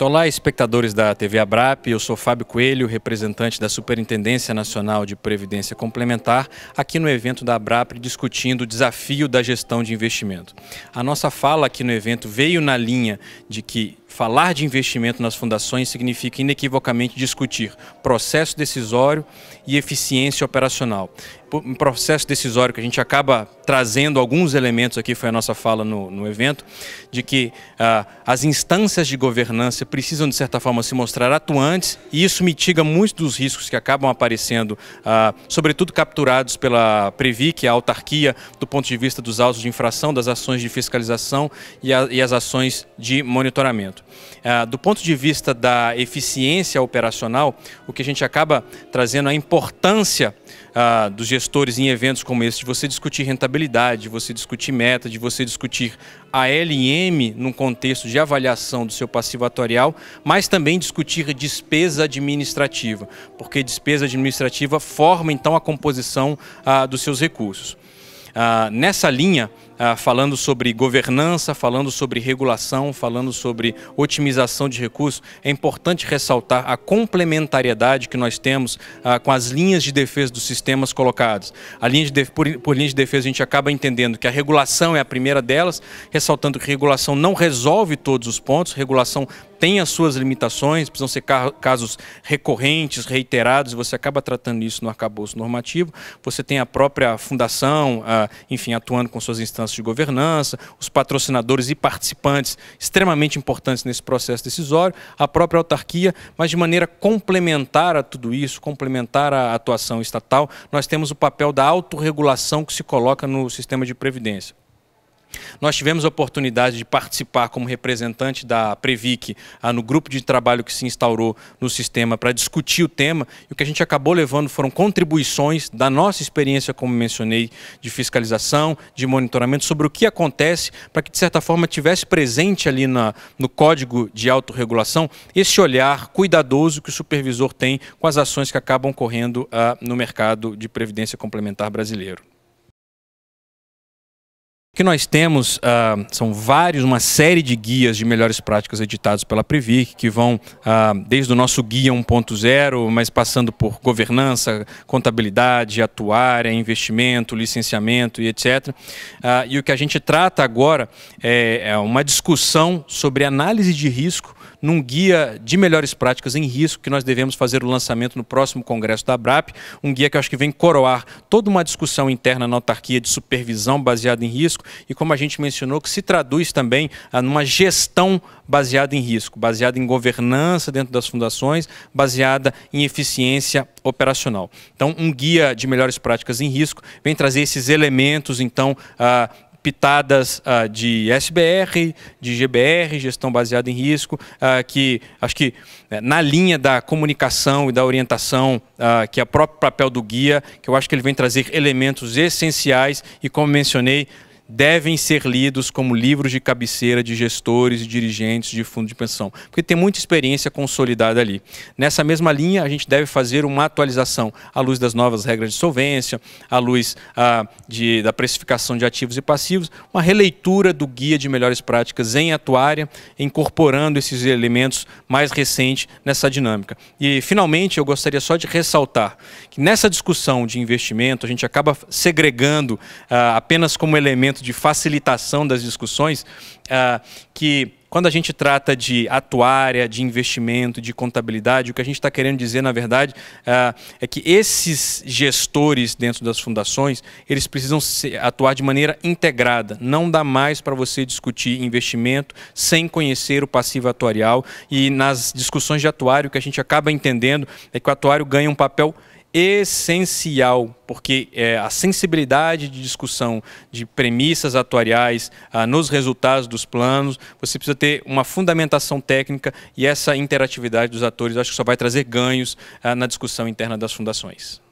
Olá, então, espectadores da TV Abrap, eu sou Fábio Coelho, representante da Superintendência Nacional de Previdência Complementar, aqui no evento da Abrap discutindo o desafio da gestão de investimento. A nossa fala aqui no evento veio na linha de que Falar de investimento nas fundações significa inequivocamente discutir processo decisório e eficiência operacional. Um processo decisório que a gente acaba trazendo alguns elementos aqui, foi a nossa fala no, no evento, de que ah, as instâncias de governança precisam, de certa forma, se mostrar atuantes e isso mitiga muitos dos riscos que acabam aparecendo, ah, sobretudo capturados pela Previ, é a autarquia, do ponto de vista dos autos de infração, das ações de fiscalização e, a, e as ações de monitoramento. Ah, do ponto de vista da eficiência operacional, o que a gente acaba trazendo a importância ah, dos gestores em eventos como esse, de você discutir rentabilidade, de você discutir meta, de você discutir a LM num contexto de avaliação do seu passivo atorial, mas também discutir despesa administrativa, porque despesa administrativa forma então a composição ah, dos seus recursos. Ah, nessa linha, ah, falando sobre governança, falando sobre regulação, falando sobre otimização de recursos, é importante ressaltar a complementariedade que nós temos ah, com as linhas de defesa dos sistemas colocados. A linha de por, por linha de defesa, a gente acaba entendendo que a regulação é a primeira delas, ressaltando que regulação não resolve todos os pontos, regulação tem as suas limitações, precisam ser casos recorrentes, reiterados, você acaba tratando isso no arcabouço normativo. Você tem a própria fundação, enfim, atuando com suas instâncias de governança, os patrocinadores e participantes extremamente importantes nesse processo decisório, a própria autarquia, mas de maneira complementar a tudo isso, complementar a atuação estatal, nós temos o papel da autorregulação que se coloca no sistema de previdência. Nós tivemos a oportunidade de participar como representante da Previc ah, no grupo de trabalho que se instaurou no sistema para discutir o tema e o que a gente acabou levando foram contribuições da nossa experiência, como mencionei, de fiscalização, de monitoramento sobre o que acontece para que, de certa forma, tivesse presente ali na, no código de autorregulação esse olhar cuidadoso que o supervisor tem com as ações que acabam correndo ah, no mercado de previdência complementar brasileiro que nós temos uh, são vários, uma série de guias de melhores práticas editados pela Previc, que vão uh, desde o nosso guia 1.0, mas passando por governança, contabilidade, atuária, é, investimento, licenciamento e etc. Uh, ah, e o que a gente trata agora é, é uma discussão sobre análise de risco num guia de melhores práticas em risco que nós devemos fazer o lançamento no próximo congresso da ABRAP, um guia que eu acho que vem coroar toda uma discussão interna na autarquia de supervisão baseada em risco e como a gente mencionou que se traduz também ah, numa gestão baseada em risco, baseada em governança dentro das fundações, baseada em eficiência operacional. Então, um guia de melhores práticas em risco vem trazer esses elementos então ah, pitadas uh, de SBR, de GBR, gestão baseada em risco, uh, que acho que né, na linha da comunicação e da orientação, ah, que é o próprio papel do guia, que eu acho que ele vem trazer elementos essenciais e, como mencionei, devem ser lidos como livros de cabeceira de gestores e dirigentes de fundo de pensão, porque tem muita experiência consolidada ali. Nessa mesma linha, a gente deve fazer uma atualização à luz das novas regras de solvência, à luz ah, de, da precificação de ativos e passivos, uma releitura do guia de melhores práticas em atuária, incorporando esses elementos mais recentes nessa dinâmica. E, finalmente, eu gostaria só de ressaltar que nessa discussão de investimento, a gente acaba segregando ah, apenas como elemento momento de facilitação das discussões, uh, que quando a gente trata de atuária, de investimento, de contabilidade, o que a gente está querendo dizer, na verdade, ah, é que esses gestores dentro das fundações, eles precisam atuar de maneira integrada. Não dá mais para você discutir investimento sem conhecer o passivo atuarial. E nas discussões de atuário, o que a gente acaba entendendo é que o atuário ganha um papel essencial, porque é, a sensibilidade de discussão de premissas atuariais ah, nos resultados dos planos, você precisa ter uma fundamentação técnica e essa interatividade dos atores acho que só vai trazer ganhos ah, na discussão interna das fundações.